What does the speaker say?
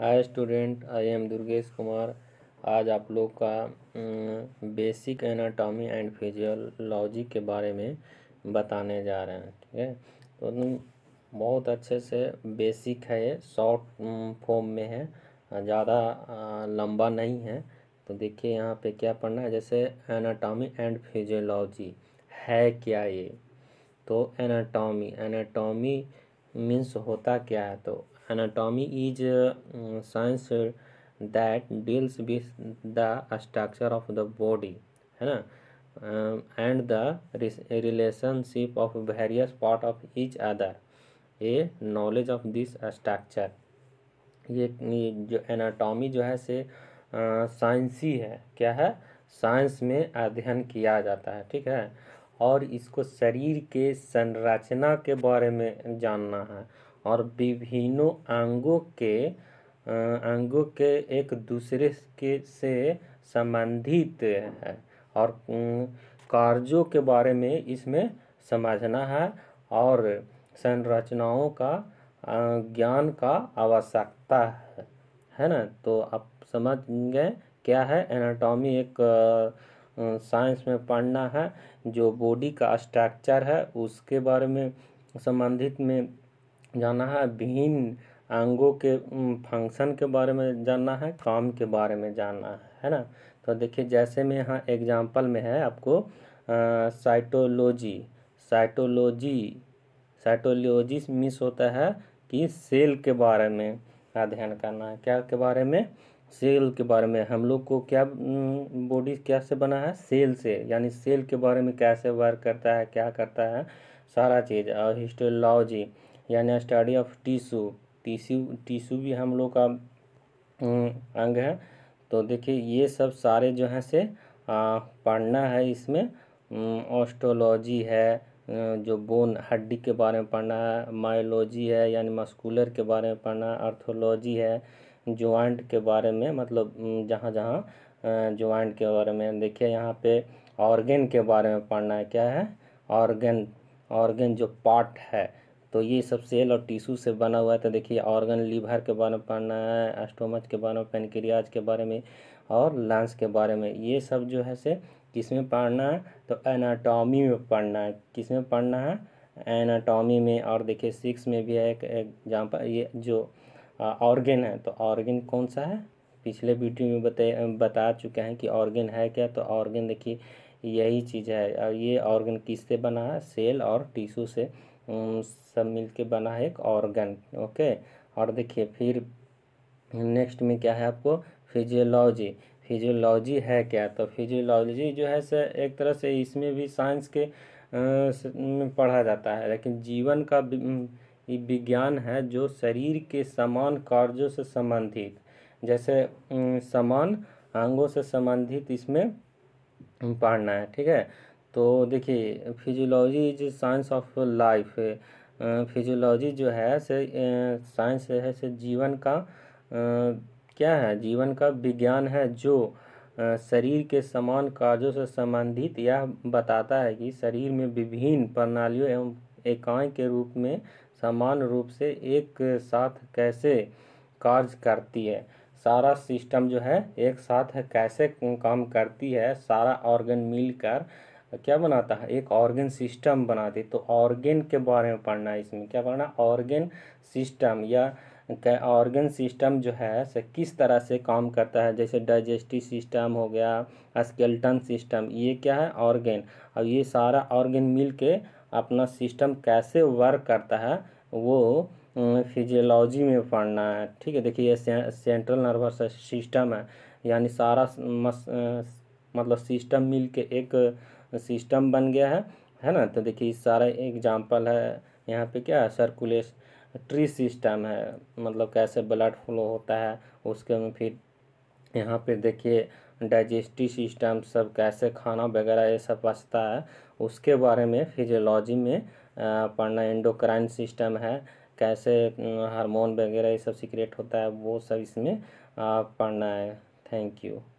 hi student I am Durgesh Kumar आज आप लोग का बेसिक एनाटॉमी एंड फिजियोलॉजी के बारे में बताने जा रहे हैं ठीक है तो बहुत अच्छे से बेसिक है ये शॉर्ट फॉर्म में है ज़्यादा लंबा नहीं है तो देखिए यहाँ पे क्या पढ़ना है जैसे एनाटॉमी एंड फिजियोलॉजी है क्या ये तो एनाटॉमी एनाटॉमी मीन्स होता क्या है तो anatomy is science that deals with the structure of the body है ना and the relationship of various part of each other a knowledge of this structure ये जो एनाटॉमी जो है से साइंसी uh, है क्या है साइंस में अध्ययन किया जाता है ठीक है और इसको शरीर के संरचना के बारे में जानना है और विभिन्नों अंगों के अंगों के एक दूसरे के से संबंधित है और कार्यों के बारे में इसमें समझना है और संरचनाओं का ज्ञान का आवश्यकता है है ना तो आप समझ गए क्या है एनाटॉमी एक साइंस में पढ़ना है जो बॉडी का स्ट्रक्चर है उसके बारे में संबंधित में जाना है विभिन्न अंगों के फंक्शन के बारे में जानना है काम के बारे में जानना है है ना तो देखिए जैसे में यहाँ एग्जाम्पल में है आपको साइटोलॉजी साइटोलॉजी साइटोलॉजी मिस होता है कि सेल के बारे में अध्ययन करना है क्या के बारे में सेल के बारे में हम लोग को क्या बॉडी हम्म, क्या से बना है सेल से यानी सेल के बारे में कैसे वर्क करता है क्या करता है सारा चीज़ और हिस्टोलॉजी यानी study of tissue tissue tissue भी हम लोग का हम्म, अंग है तो देखिए ये सब सारे जो है से पढ़ना है इसमें ऑस्ट्रोलॉजी हम्म, है जो बोन हड्डी के बारे में पढ़ना है मायोलॉजी है यानी मस्कुलर के बारे में पढ़ना है अर्थोलॉजी है ज्वाइंट के बारे में मतलब जहाँ जहाँ ज्वाइंट के बारे में देखिए यहाँ पे ऑर्गेन के बारे में पढ़ना है क्या है ऑर्गेन ऑर्गेन जो पार्ट है तो ये सब सेल और टिश्यू से बना हुआ है तो देखिए ऑर्गन लीवर के बारे में पढ़ना है एस्टोमच के बारे में पेनक्रियाज के बारे में और लंग्स के बारे में ये सब जो है से किस तो में पढ़ना है तो एनाटॉमी में पढ़ना है किस में पढ़ना है एनाटॉमी में और देखिए सिक्स में भी है एक एग्जाम्पल ये जो ऑर्गेन है तो ऑर्गेन कौन सा है पिछले वीडियो में बता बता चुके हैं कि ऑर्गेन है क्या तो ऑर्गेन देखिए यही चीज़ है और ये ऑर्गन किससे बना है सेल और टिश्यू से सब मिल के बना है एक ऑर्गन ओके और देखिए फिर नेक्स्ट में क्या है आपको फिजियोलॉजी फिजियोलॉजी है क्या तो फिजियोलॉजी जो है सर एक तरह से इसमें भी साइंस के में पढ़ा जाता है लेकिन जीवन का विज्ञान है जो शरीर के समान कार्यों से संबंधित जैसे समान अंगों से संबंधित इसमें पढ़ना है ठीक है तो देखिए physiology is science of life physiology जो है से साइंस है से जीवन का क्या है जीवन का विज्ञान है जो शरीर के समान कार्यों से संबंधित यह बताता है कि शरीर में विभिन्न प्रणालियों एवं इकाई के रूप में समान रूप से एक साथ कैसे कार्य करती है सारा सिस्टम जो है एक साथ कैसे काम करती है सारा ऑर्गन मिलकर क्या बनाता है एक ऑर्गेन सिस्टम बनाती है तो ऑर्गेन के बारे में पढ़ना है इसमें क्या पढ़ना ऑर्गेन सिस्टम या ऑर्गन सिस्टम जो है से किस तरह से काम करता है जैसे डाइजेस्टिव सिस्टम हो गया स्केल्टन सिस्टम ये क्या है ऑर्गेन और ये सारा ऑर्गेन मिल के अपना सिस्टम कैसे वर्क करता है वो फिजियोलॉजी में पढ़ना है ठीक है देखिए ये सेंट्रल नर्वस सिस्टम है यानी सारा मस, मतलब सिस्टम मिल के एक सिस्टम बन गया है है ना तो देखिए सारा एग्जाम्पल है यहाँ पे क्या है सर्कुलेश ट्री सिस्टम है मतलब कैसे ब्लड फ्लो होता है उसके में फिर यहाँ पे देखिए डाइजेस्टिव सिस्टम सब कैसे खाना वगैरह ये सब पचता है उसके बारे में फिजियोलॉजी में पढ़ना एंडोक्राइन सिस्टम है कैसे हार्मोन वगैरह ये सब सीक्रेट होता है वो सब इसमें पढ़ना है थैंक यू